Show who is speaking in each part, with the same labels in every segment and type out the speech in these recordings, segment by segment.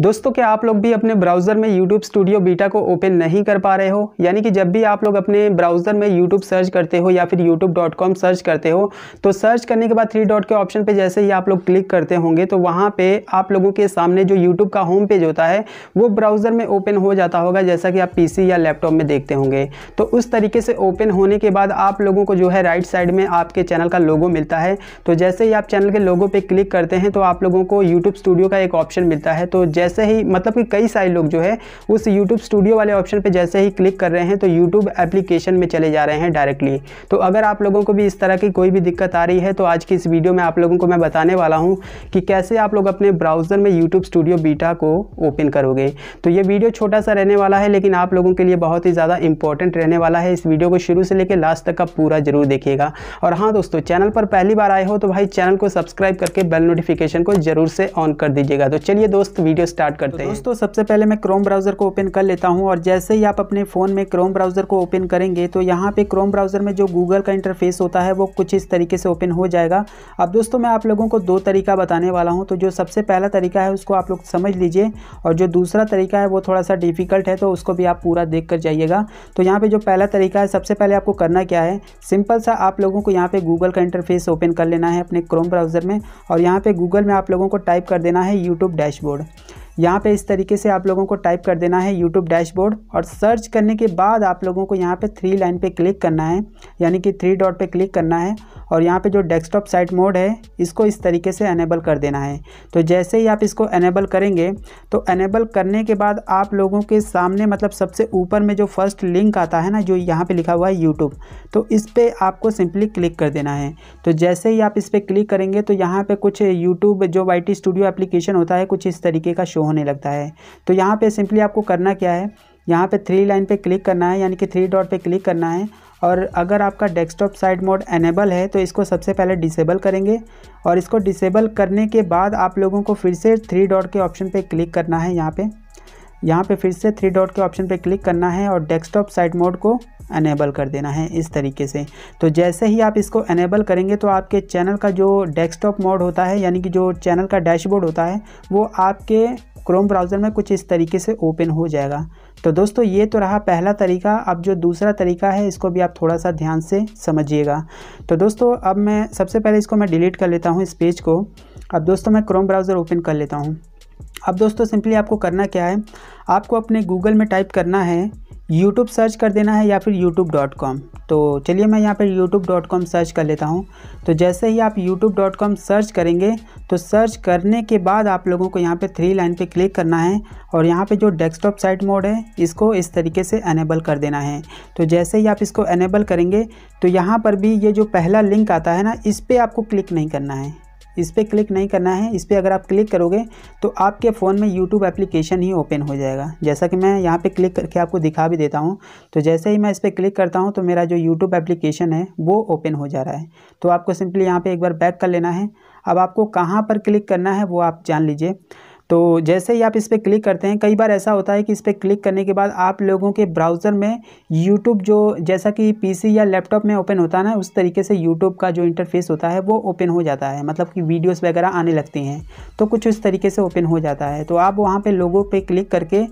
Speaker 1: दोस्तों क्या आप लोग भी अपने ब्राउज़र में YouTube स्टूडियो बीटा को ओपन नहीं कर पा रहे हो यानी कि जब भी आप लोग अपने ब्राउज़र में YouTube सर्च करते हो या फिर YouTube.com सर्च करते हो तो सर्च करने के बाद थ्री डॉट के ऑप्शन पे जैसे ही आप लोग क्लिक करते होंगे तो वहाँ पे आप लोगों के सामने जो यूट्यूब का होम पेज होता है वो ब्राउज़र में ओपन हो जाता होगा जैसा कि आप पी या लैपटॉप में देखते होंगे तो उस तरीके से ओपन होने के बाद आप लोगों को जो है राइट साइड में आपके चैनल का लोगो मिलता है तो जैसे ही आप चैनल के लोगों पर क्लिक करते हैं तो आप लोगों को यूट्यूब स्टूडियो का एक ऑप्शन मिलता है तो जैसे ही मतलब कि कई सारे लोग जो है उस यूट्यूब स्टूडियो वाले ऑप्शन पर जैसे ही क्लिक कर रहे हैं तो यूट्यूब एप्लीकेशन में चले जा रहे हैं डायरेक्टली तो अगर आप लोगों को भी इस तरह की कोई भी दिक्कत आ रही है तो आज की इस वीडियो में आप लोगों को मैं बताने वाला हूँ कि कैसे आप लोग अपने ब्राउज़र में यूट्यूब स्टूडियो बीटा को ओपन करोगे तो ये वीडियो छोटा सा रहने वाला है लेकिन आप लोगों के लिए बहुत ही ज़्यादा इंपॉर्टेंट रहने वाला है इस वीडियो को शुरू से लेकर लास्ट तक का पूरा जरूर देखिएगा और हाँ दोस्तों चैनल पर पहली बार आए हो तो भाई चैनल को सब्सक्राइब करके बेल नोटिफिकेशन को जरूर से ऑन कर दीजिएगा तो चलिए दोस्त वीडियो स्टार्ट करते तो हैं दोस्तों सबसे पहले मैं क्रोम ब्राउज़र को ओपन कर लेता हूँ और जैसे ही आप अपने फ़ोन में क्रोम ब्राउज़र को ओपन करेंगे तो यहाँ पे क्रोम ब्राउज़र में जो गूगल का इंटरफेस होता है वो कुछ इस तरीके से ओपन हो जाएगा अब दोस्तों मैं आप लोगों को दो तरीका बताने वाला हूँ तो जो सबसे पहला तरीका है उसको आप लोग समझ लीजिए और जो दूसरा तरीका है वो थोड़ा सा डिफ़िकल्ट है तो उसको भी आप पूरा देख कर जाइएगा तो यहाँ पर जो पहला तरीका है सबसे पहले आपको करना क्या है सिंपल सा आप लोगों को यहाँ पर गूगल का इंटरफेस ओपन कर लेना है अपने क्रोम ब्राउज़र में और यहाँ पर गूगल में आप लोगों को टाइप कर देना है यूट्यूब डैशबोर्ड यहाँ पे इस तरीके से आप लोगों को टाइप कर देना है यूट्यूब डैशबोर्ड और सर्च करने के बाद आप लोगों को यहाँ पे थ्री लाइन पे क्लिक करना है यानी कि थ्री डॉट पे क्लिक करना है और यहाँ पे जो डेस्कटॉप साइट मोड है इसको इस तरीके से अनेबल कर देना है तो जैसे ही आप इसको एनेबल करेंगे तो एनेबल करने के बाद आप लोगों के सामने मतलब सबसे ऊपर में जो फर्स्ट लिंक आता है ना जो यहाँ पर लिखा हुआ है यूट्यूब तो इस पर आपको सिंपली क्लिक कर देना है तो जैसे ही आप इस पर क्लिक करेंगे तो यहाँ पर कुछ यूट्यूब जो वाई स्टूडियो एप्लीकेशन होता है कुछ इस तरीके का शो होने लगता है तो यहाँ पे सिंपली आपको करना क्या है यहाँ पे थ्री लाइन पे क्लिक करना है यानी कि थ्री डॉट पे क्लिक करना है और अगर आपका डेस्कटॉप साइड मोड एनेबल है तो इसको सबसे पहले डिसेबल करेंगे और इसको डिसेबल करने के बाद आप लोगों को फिर से थ्री डॉट के ऑप्शन पर क्लिक करना है यहाँ पे यहाँ पे फिर से थ्री डॉट के ऑप्शन पे क्लिक करना है और डेस्कटॉप साइड मोड को अनेबल कर देना है इस तरीके से तो जैसे ही आप इसको अनेबल करेंगे तो आपके चैनल का जो डेस्कटॉप मोड होता है यानी कि जो चैनल का डैशबोर्ड होता है वो आपके क्रोम ब्राउज़र में कुछ इस तरीके से ओपन हो जाएगा तो दोस्तों ये तो रहा पहला तरीका अब जो दूसरा तरीका है इसको भी आप थोड़ा सा ध्यान से समझिएगा तो दोस्तों अब मैं सबसे पहले इसको मैं डिलीट कर लेता हूँ इस पेज को अब दोस्तों मैं क्रोम ब्राउज़र ओपन कर लेता हूँ अब दोस्तों सिंपली आपको करना क्या है आपको अपने गूगल में टाइप करना है यूट्यूब सर्च कर देना है या फिर यूट्यूब डॉट कॉम तो चलिए मैं यहाँ पर यूट्यूब डॉट कॉम सर्च कर लेता हूँ तो जैसे ही आप यूट्यूब डॉट कॉम सर्च करेंगे तो सर्च करने के बाद आप लोगों को यहाँ पर थ्री लाइन पर क्लिक करना है और यहाँ पर जो डेस्कटॉप साइट मोड है इसको इस तरीके से अनेबल कर देना है तो जैसे ही आप इसको अनेबल करेंगे तो यहाँ पर भी ये जो पहला लिंक आता है ना इस पर आपको क्लिक नहीं करना है इस पर क्लिक नहीं करना है इस पर अगर आप क्लिक करोगे तो आपके फ़ोन में यूट्यूब एप्लीकेशन ही ओपन हो जाएगा जैसा कि मैं यहाँ पे क्लिक करके आपको दिखा भी देता हूँ तो जैसे ही मैं इस पर क्लिक करता हूँ तो मेरा जो यूट्यूब एप्लीकेशन है वो ओपन हो जा रहा है तो आपको सिंपली यहाँ पर एक बार बैक कर लेना है अब आपको कहाँ पर क्लिक करना है वो आप जान लीजिए तो जैसे ही आप इस पर क्लिक करते हैं कई बार ऐसा होता है कि इस पर क्लिक करने के बाद आप लोगों के ब्राउज़र में यूट्यूब जो जैसा कि पीसी या लैपटॉप में ओपन होता है ना उस तरीके से यूट्यूब का जो इंटरफेस होता है वो ओपन हो जाता है मतलब कि वीडियोस वगैरह आने लगती हैं तो कुछ इस तरीके से ओपन हो जाता है तो आप वहाँ पर लोगों पर क्लिक करके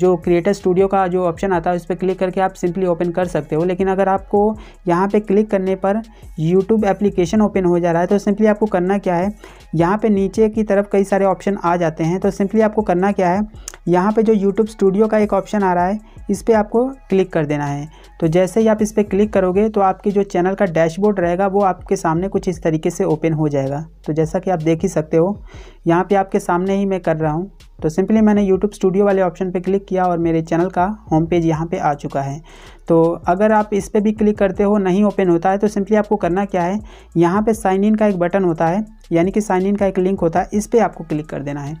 Speaker 1: जो क्रिएटर स्टूडियो का जो ऑप्शन आता है उस पर क्लिक करके आप सिंपली ओपन कर सकते हो लेकिन अगर आपको यहाँ पर क्लिक करने पर यूट्यूब एप्लीकेशन ओपन हो जा रहा है तो सिंपली आपको करना क्या है यहाँ पर नीचे की तरफ कई सारे ऑप्शन आ जाते हैं चाहते हैं तो सिंपली आपको करना क्या है यहाँ पे जो यूट्यूब स्टूडियो का एक ऑप्शन आ रहा है इस पर आपको क्लिक कर देना है तो जैसे ही आप इस पर क्लिक करोगे तो आपके जो चैनल का डैशबोर्ड रहेगा वो आपके सामने कुछ इस तरीके से ओपन हो जाएगा तो जैसा कि आप देख ही सकते हो यहाँ पे आपके सामने ही मैं कर रहा हूँ तो सिंपली मैंने यूट्यूब स्टूडियो वाले ऑप्शन पे क्लिक किया और मेरे चैनल का होम पेज यहाँ पे आ चुका है तो अगर आप इस पर भी क्लिक करते हो नहीं ओपन होता है तो सिंपली आपको करना क्या है यहाँ पे साइन इन का एक बटन होता है यानी कि साइन इन का एक लिंक होता है इस पर आपको क्लिक कर देना है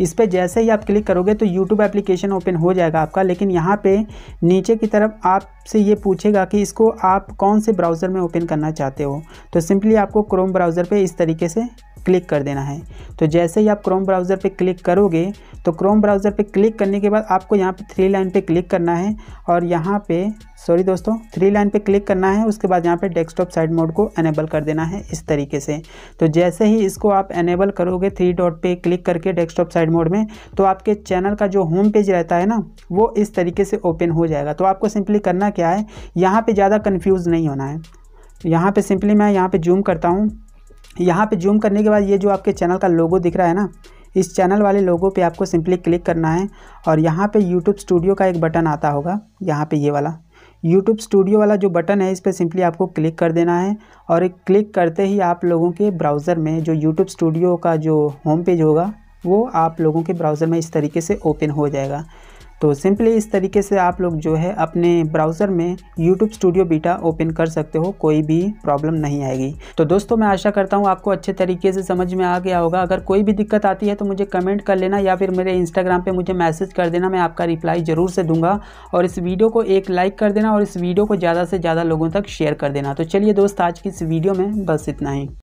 Speaker 1: इस पर जैसे ही आप क्लिक करोगे तो यूट्यूब एप्लीकेशन ओपन हो जाएगा आपका लेकिन यहाँ पर नीचे की तरफ आप आपसे ये पूछेगा कि इसको आप कौन से ब्राउज़र में ओपन करना चाहते हो तो सिंपली आपको क्रोम ब्राउज़र पे इस तरीके से क्लिक कर देना है तो जैसे ही आप क्रोम ब्राउज़र पे क्लिक करोगे तो क्रोम ब्राउज़र पे क्लिक करने के बाद आपको यहाँ पे थ्री लाइन पे क्लिक करना है और यहाँ पे सॉरी दोस्तों थ्री लाइन पे क्लिक करना है उसके बाद यहाँ पे डेस्कटॉप साइड मोड को एनेबल कर देना है इस तरीके से तो जैसे ही इसको आप एनेबल करोगे थ्री डॉट पे क्लिक करके डेस्कटॉप साइड मोड में तो आपके चैनल का जो होम पेज रहता है ना वो इस तरीके से ओपन हो जाएगा तो आपको सिंपली करना क्या है यहाँ पे ज़्यादा कन्फ्यूज़ नहीं होना है यहाँ पे सिंपली मैं यहाँ पे जूम करता हूँ यहाँ पे जूम करने के बाद ये जो आपके चैनल का लोगो दिख रहा है ना इस चैनल वाले लोगो पे आपको सिंपली क्लिक करना है और यहाँ पे यूट्यूब स्टूडियो का एक बटन आता होगा यहाँ पे ये वाला यूट्यूब स्टूडियो वाला जो बटन है इस पर सिंपली आपको क्लिक कर देना है और एक क्लिक करते ही आप लोगों के ब्राउज़र में जो यूट्यूब स्टूडियो का जो होम पेज होगा वो आप लोगों के ब्राउज़र में इस तरीके से ओपन हो जाएगा तो सिंपली इस तरीके से आप लोग जो है अपने ब्राउज़र में यूट्यूब स्टूडियो बीटा ओपन कर सकते हो कोई भी प्रॉब्लम नहीं आएगी तो दोस्तों मैं आशा करता हूँ आपको अच्छे तरीके से समझ में आ गया होगा अगर कोई भी दिक्कत आती है तो मुझे कमेंट कर लेना या फिर मेरे इंस्टाग्राम पर मुझे मैसेज कर देना मैं आपका रिप्लाई ज़रूर से दूंगा और इस वीडियो को एक लाइक कर देना और इस वीडियो को ज़्यादा से ज़्यादा लोगों तक शेयर कर देना तो चलिए दोस्त आज की इस वीडियो में बस इतना ही